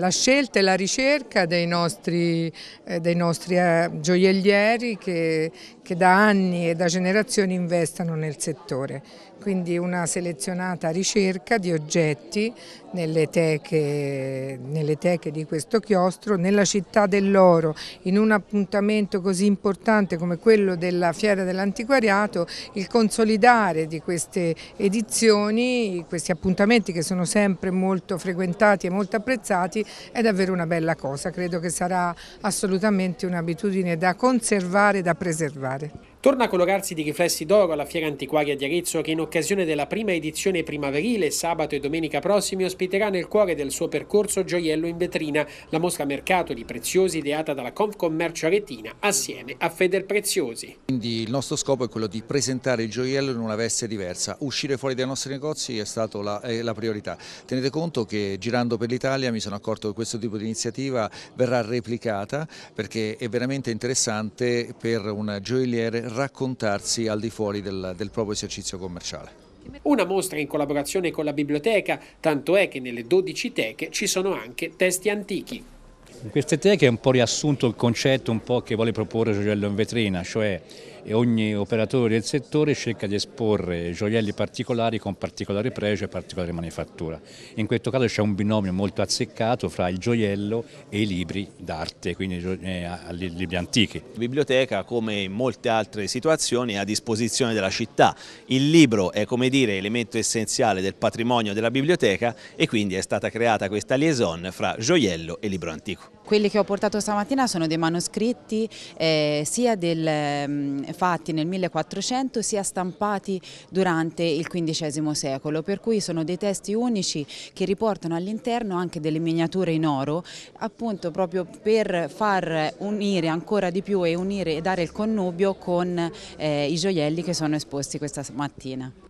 La scelta e la ricerca dei nostri, eh, dei nostri eh, gioiellieri che, che, da anni e da generazioni investono nel settore. Quindi una selezionata ricerca di oggetti nelle teche, nelle teche di questo chiostro, nella città dell'oro, in un appuntamento così importante come quello della Fiera dell'Antiquariato, il consolidare di queste edizioni, questi appuntamenti che sono sempre molto frequentati e molto apprezzati, è davvero una bella cosa, credo che sarà assolutamente un'abitudine da conservare e da preservare. Torna a colorarsi di riflessi d'oro alla Fiera Antiquaria di Arezzo che in occasione della prima edizione primaverile sabato e domenica prossimi ospiterà nel cuore del suo percorso Gioiello in vetrina, la mostra mercato di preziosi ideata dalla Confcommercio Aretina assieme a Feder Preziosi. Quindi il nostro scopo è quello di presentare il gioiello in una veste diversa, uscire fuori dai nostri negozi è stata la, la priorità. Tenete conto che girando per l'Italia mi sono accorto che questo tipo di iniziativa verrà replicata perché è veramente interessante per un gioielliere raccontarsi al di fuori del, del proprio esercizio commerciale. Una mostra in collaborazione con la biblioteca, tanto è che nelle 12 teche ci sono anche testi antichi. In queste teche è un po' riassunto il concetto un po che vuole proporre Gioiello in vetrina, cioè ogni operatore del settore cerca di esporre gioielli particolari con particolare pregio e particolare manifattura. In questo caso c'è un binomio molto azzeccato fra il gioiello e i libri d'arte, quindi eh, libri antichi. La biblioteca, come in molte altre situazioni, è a disposizione della città. Il libro è, come dire, elemento essenziale del patrimonio della biblioteca e quindi è stata creata questa liaison fra gioiello e libro antico. Quelli che ho portato stamattina sono dei manoscritti eh, sia del, mm, fatti nel 1400 sia stampati durante il XV secolo, per cui sono dei testi unici che riportano all'interno anche delle miniature in oro, appunto proprio per far unire ancora di più e unire e dare il connubio con eh, i gioielli che sono esposti questa mattina.